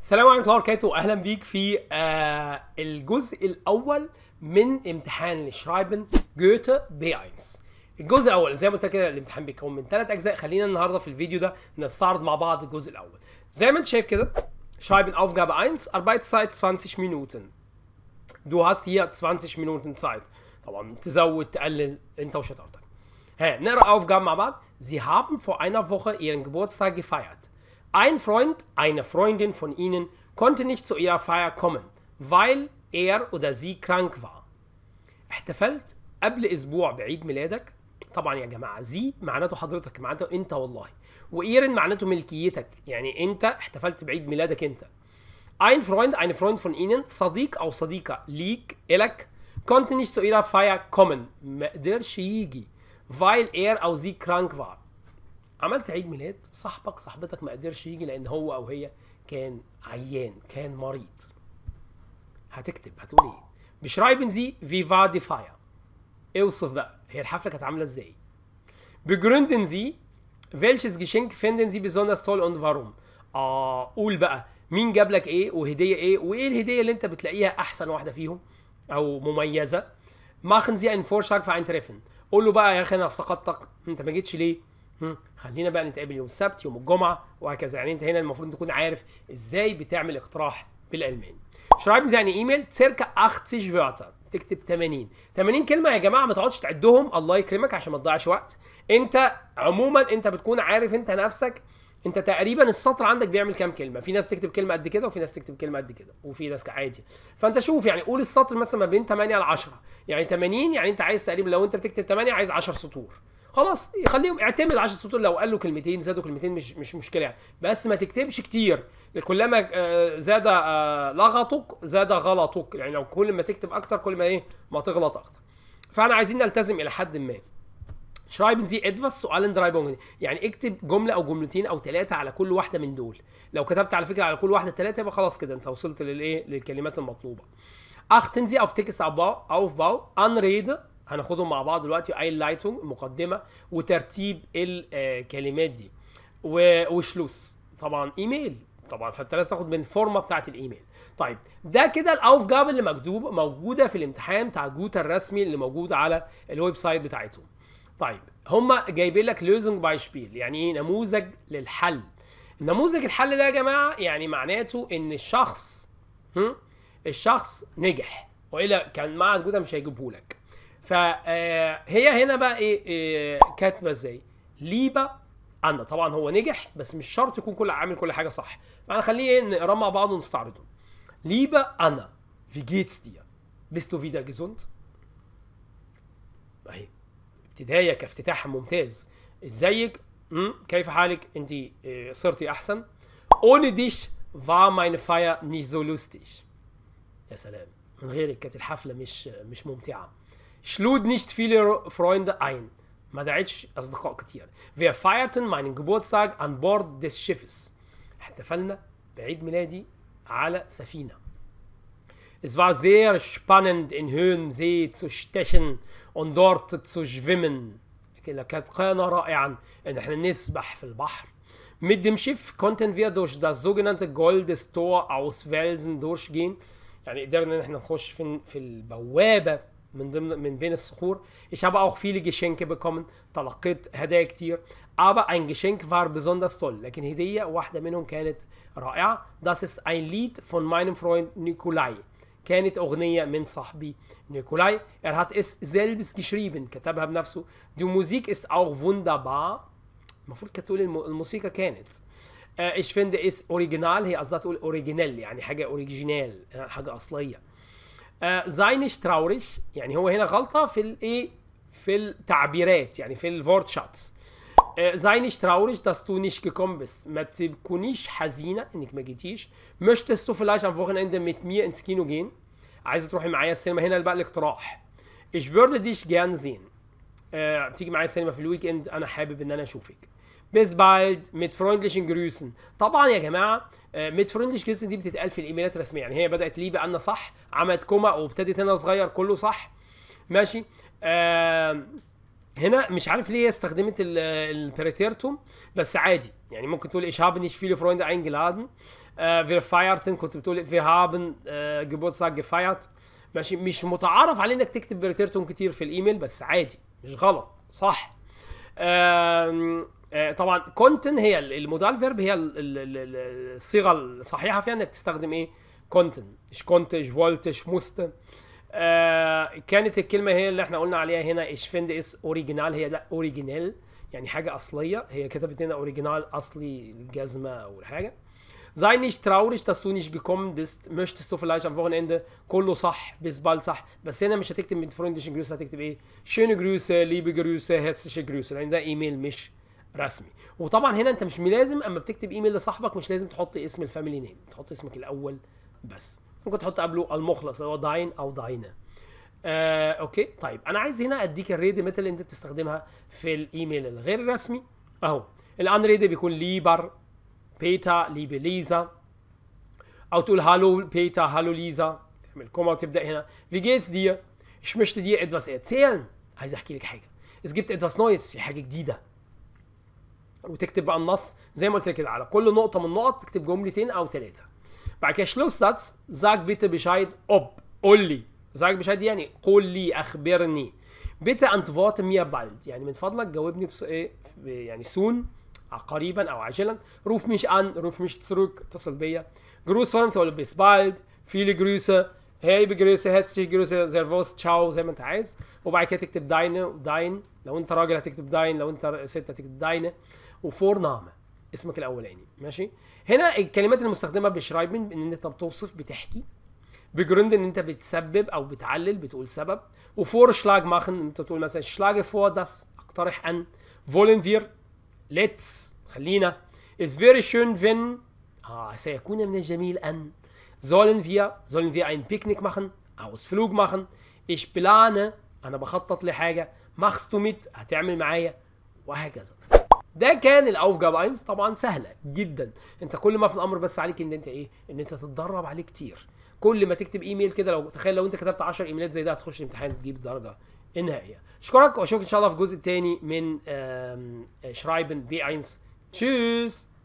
السلام عليكم ورحمه الله وبركاته اهلا بيك في آه الجزء الاول من امتحان لشرايبن جوتا اينس الجزء الاول زي ما قلت كده الامتحان بيكون من ثلاث اجزاء خلينا النهارده في الفيديو ده نستعرض مع بعض الجزء الاول زي ما انت شايف كده اوف جاب 1 اربايت سايت 20 مينوتن دو هاست هي 20 مينوتن سايت طبعا تزود تقلل انت وشطارتك ها نقرا جاب مع بعض Sie haben vor einer Woche ihren Geburtstag gefeiert Ein Freund, eine Freundin von ihnen konnte nicht zu ihrer Feier kommen, weil er oder sie krank war. احتفلت قبل أسبوع بعيد ميلادك طبعا يا جماعة زي معناته حضرتك معناته أنت والله وإيرن معناته ملكيتك يعني أنت احتفلت بعيد ميلادك أنت Ein Freund, eine Freund von ihnen, صديق أو صديقة ليك إلك konnte nicht zu ihrer Feier kommen ما قدرش يجي weil er أو sie krank war عملت عيد ميلاد صاحبك صاحبتك ما قدرش يجي لان هو او هي كان عيان كان مريض هتكتب هتقول ايه بشرايبن زي فيفا دي فاير اوصف بقى هي الحفله كانت عامله ازاي بجروندن زي فيلشز جيشينك فيندن زي بيزونا ستول اون فاروم اه قول بقى مين جاب لك ايه وهديه ايه وايه الهديه اللي انت بتلاقيها احسن واحده فيهم او مميزه ماخن زي ان فور شاك فاين تريفن قول له بقى يا اخي انا افتقدتك انت ما جيتش ليه خلينا بقى نتقابل يوم السبت يوم الجمعه وهكذا يعني انت هنا المفروض تكون عارف ازاي بتعمل اقتراح بالالماني شرايب يعني ايميل سيركا 80 شفيرتا تكتب 80 80 كلمه يا جماعه ما تقعدش تعدهم الله يكرمك عشان ما تضيعش وقت انت عموما انت بتكون عارف انت نفسك انت تقريبا السطر عندك بيعمل كام كلمه في ناس تكتب كلمه قد كده وفي ناس تكتب كلمه قد كده وفي ناس عادي فانت شوف يعني قول السطر مثلا ما بين 8 ل 10 يعني 80 يعني انت عايز تقريبا لو انت بتكتب 8 عايز 10 سطور خلاص خليهم اعتمد 10 سطور لو قال له كلمتين زادوا كلمتين مش مش مشكله يعني بس ما تكتبش كتير كلما آه، زاد آه، لغطك زاد غلطك يعني لو كل ما تكتب اكتر كل ما ايه ما تغلط اكتر فاحنا عايزين نلتزم الى حد ما شرايبن زي ادفاس سؤال درايبونج يعني اكتب جمله او جملتين او ثلاثه على كل واحده من دول لو كتبت على فكره على كل واحده ثلاثه يبقى خلاص كده انت وصلت للايه للكلمات المطلوبه achten اباو اوف باو ان ريد هناخدهم مع بعض دلوقتي اي لايتنج مقدمه وترتيب الكلمات آه، دي وشلوس طبعا ايميل طبعا فانت لازم تاخد من الفورمه بتاعه الايميل طيب ده كده الاوف جاب اللي مكتوب موجوده في الامتحان بتاع جوتا الرسمي اللي موجود على الويب سايت بتاعتهم طيب هما جايبين لك لوزنج باي شبيل يعني ايه نموذج للحل نموذج الحل ده يا جماعه يعني معناته ان الشخص هم؟ الشخص نجح والا كان معهد جوتا مش هيجيبه لك فهي آه، هنا بقى ايه, إيه كاتبه ازاي ليبا انا طبعا هو نجح بس مش شرط يكون كل عامل كل حاجه صح معنى خليه ايه نقرا مع بعض ونستعرضهم ليبا انا في جيتس دي بيستو فيدا جيزونت اهي طيب. ابتدايه كافتتاح ممتاز ازيك م? كيف حالك انت آه، صرتي احسن اوني ديش فا ماين فاير nicht يا سلام من غيرك كانت الحفله مش مش ممتعه schlug nicht viele Freunde ein. Also wir feierten meinen Geburtstag an Bord des Schiffes. Es war sehr spannend, in Höhensee zu stechen und dort zu schwimmen. Mit dem Schiff konnten wir durch das sogenannte Goldestor aus Welsen durchgehen. يعني قدرنا ان احنا نخش في في البوابه من ضمن من بين الصخور ich habe auch viele geschenke bekommen تلقيت هدايا كتير aber ein geschenk war besonders toll لكن هديه واحده منهم كانت رائعه das ist ein lied von meinem freund nikolai كانت اغنيه من صاحبي نيكولاي er hat es selbst geschrieben كتبها بنفسه die musik ist auch wunderbar المفروض كانت تقول الموسيقى كانت ايش فيند اس اوريجينال هي قصدها تقول اوريجينال يعني حاجه اوريجينال آه، حاجه اصليه آه، زاينش تراوريش يعني هو هنا غلطه في الايه في التعبيرات يعني في الفورد شاتس آه، زاينش تراوريش داس تو نيش ما تكونيش حزينه انك ما جيتيش تستو فلاش ام فوخن Wochenende ميت mir انس كينو جين عايزه تروحي معايا السينما هنا بقى الاقتراح اش فورد ديش gern آه، تيجي معايا السينما في الويك اند انا حابب ان انا اشوفك Bis bald ميت freundlichen جروسن طبعا يا جماعه آه، ميت فريندليش جروسن دي بتتقال في الايميلات الرسميه يعني هي بدات ليه بقى صح عملت كوما وابتدت هنا صغير كله صح ماشي آه، هنا مش عارف ليه استخدمت البريتيرتوم بس عادي يعني ممكن تقول ايش هابن ايش viele Freunde eingeladen جلادن فير فايرتن كنت بتقول فير هابن آه Geburtstag ماشي مش متعارف عليه انك تكتب بريتيرتوم كتير في الايميل بس عادي مش غلط صح آه، طبعا كونتن هي المودال فيرب هي الصيغه الصحيحه فيها انك تستخدم ايه كونتن اش كونت اش فولت اش موست كانت الكلمه هي اللي احنا قلنا عليها هنا اش فيند اس اوريجينال هي لا اوريجينال يعني حاجه اصليه هي كتبت هنا اوريجينال اصلي الجزمه او حاجه Sei nicht traurig, dass du nicht gekommen bist. Möchtest du vielleicht am صح بس هنا مش هتكتب من freundlichen جروس هتكتب ايه؟ schöne Grüße, liebe Grüße, herzliche جروس لان ده ايميل مش رسمي وطبعا هنا انت مش ملازم اما بتكتب ايميل لصاحبك مش لازم تحط اسم الفاميلي نيم تحط اسمك الاول بس ممكن تحط قبله المخلص اللي هو داين او داينا آه، اوكي طيب انا عايز هنا اديك الريد ميتال اللي انت بتستخدمها في الايميل الغير رسمي اهو الان ريد بيكون ليبر بيتا ليبي ليزا او تقول هالو بيتا هالو ليزا تعمل كوما وتبدا هنا في جيتس دي ich دي dir etwas عايز احكي لك حاجه اس جبت ادفاس نويس في حاجه جديده وتكتب بقى النص زي ما قلت كده على كل نقطه من النقط تكتب جملتين او ثلاثه بعد كده شلوساتس زاك بيت بيشايد اوب قول لي زاك بيشايد يعني قول لي اخبرني بيت انت ميا بالد يعني من فضلك جاوبني بس ايه يعني سون قريبا او عاجلا روف مش ان روف مش تسرك اتصل بيا جروس فورم تقول بيس بالد فيلي جروسه هاي بجروسه هاتسي جروسه زيرفوس تشاو زي ما انت عايز وبعد كده تكتب داين داين لو انت راجل هتكتب داين لو انت ست هتكتب داينه وفور نام اسمك الاولاني ماشي هنا الكلمات المستخدمه بشرايبن ان انت بتوصف بتحكي بجرند ان انت بتسبب او بتعلل بتقول سبب وفور شلاج ماخن ان انت تقول مثلا شلاج فور داس اقترح ان فولن فير ليتس خلينا از فيري شون فين اه سيكون من الجميل ان sollen زولن sollen wir بيكنيك ماخن اوس فلوج ماخن ايش بلانه انا بخطط لحاجه مخستوميت هتعمل معايا وهكذا ده كان الاوف جاب اينز طبعا سهله جدا انت كل ما في الامر بس عليك ان انت ايه ان انت تتدرب عليه كتير كل ما تكتب ايميل كده لو تخيل لو انت كتبت 10 ايميلات زي ده هتخش الامتحان تجيب درجه النهائيه اشكرك واشوفك ان شاء الله في الجزء الثاني من آه، شرايبن بي اينز تشوس